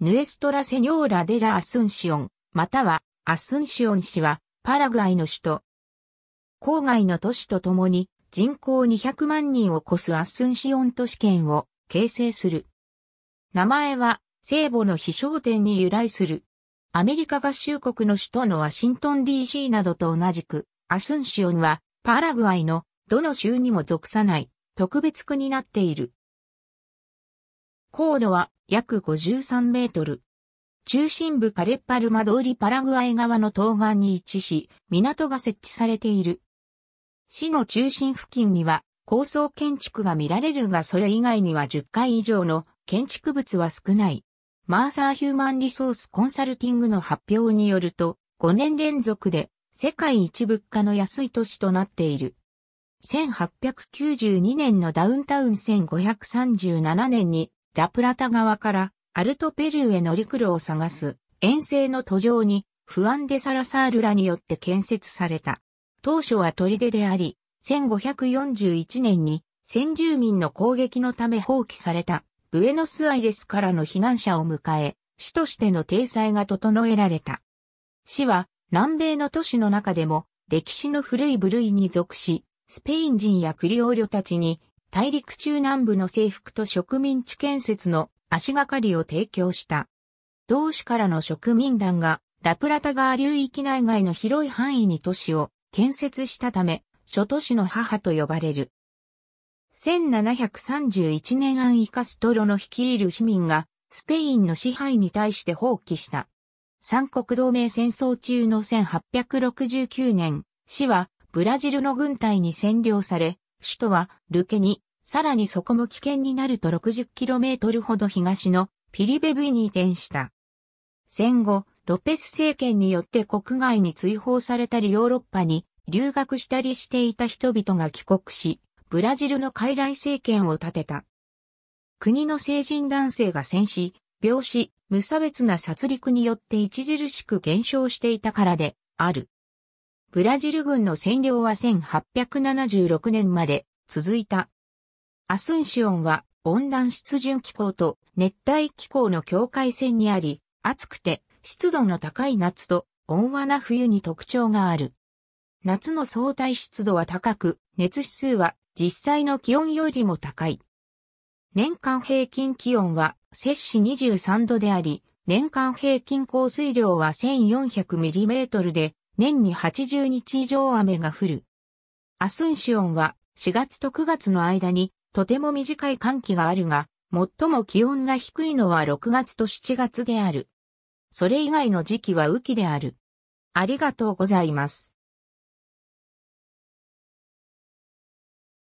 ヌエストラセニョーラデラ・アスンシオン、またはアスンシオン市はパラグアイの首都。郊外の都市とともに人口200万人を超すアスンシオン都市圏を形成する。名前は聖母の飛翔点に由来する。アメリカ合衆国の首都のワシントン DC などと同じく、アスンシオンはパラグアイのどの州にも属さない特別区になっている。高度は約53メートル。中心部カレッパルマ通りパラグアイ側の東岸に位置し、港が設置されている。市の中心付近には高層建築が見られるがそれ以外には10階以上の建築物は少ない。マーサーヒューマンリソースコンサルティングの発表によると、5年連続で世界一物価の安い都市となっている。1892年のダウンタウン1537年にラプラタ側からアルトペルーへ乗り来るを探す遠征の途上にフアンデ・サラサールらによって建設された。当初は砦であり、1541年に先住民の攻撃のため放棄されたブエノスアイレスからの避難者を迎え、市としての体裁が整えられた。市は南米の都市の中でも歴史の古い部類に属し、スペイン人やクリオーリョたちに大陸中南部の征服と植民地建設の足がかりを提供した。同市からの植民団がラプラタ川流域内外の広い範囲に都市を建設したため、諸都市の母と呼ばれる。1731年アンイカストロの率いる市民がスペインの支配に対して放棄した。三国同盟戦争中の1869年、市はブラジルの軍隊に占領され、首都はルケニ、さらにそこも危険になると 60km ほど東のピリベブイに移転した。戦後、ロペス政権によって国外に追放されたりヨーロッパに留学したりしていた人々が帰国し、ブラジルの傀儡政権を立てた。国の成人男性が戦死、病死、無差別な殺戮によって著しく減少していたからである。ブラジル軍の占領は1876年まで続いた。アスンシオンは温暖湿潤気候と熱帯気候の境界線にあり、暑くて湿度の高い夏と温和な冬に特徴がある。夏の相対湿度は高く、熱指数は実際の気温よりも高い。年間平均気温は摂氏23度であり、年間平均降水量は1 4 0 0トルで、年に80日以上雨が降る。アスンシオンは4月と9月の間にとても短い寒気があるが、最も気温が低いのは6月と7月である。それ以外の時期は雨季である。ありがとうございます。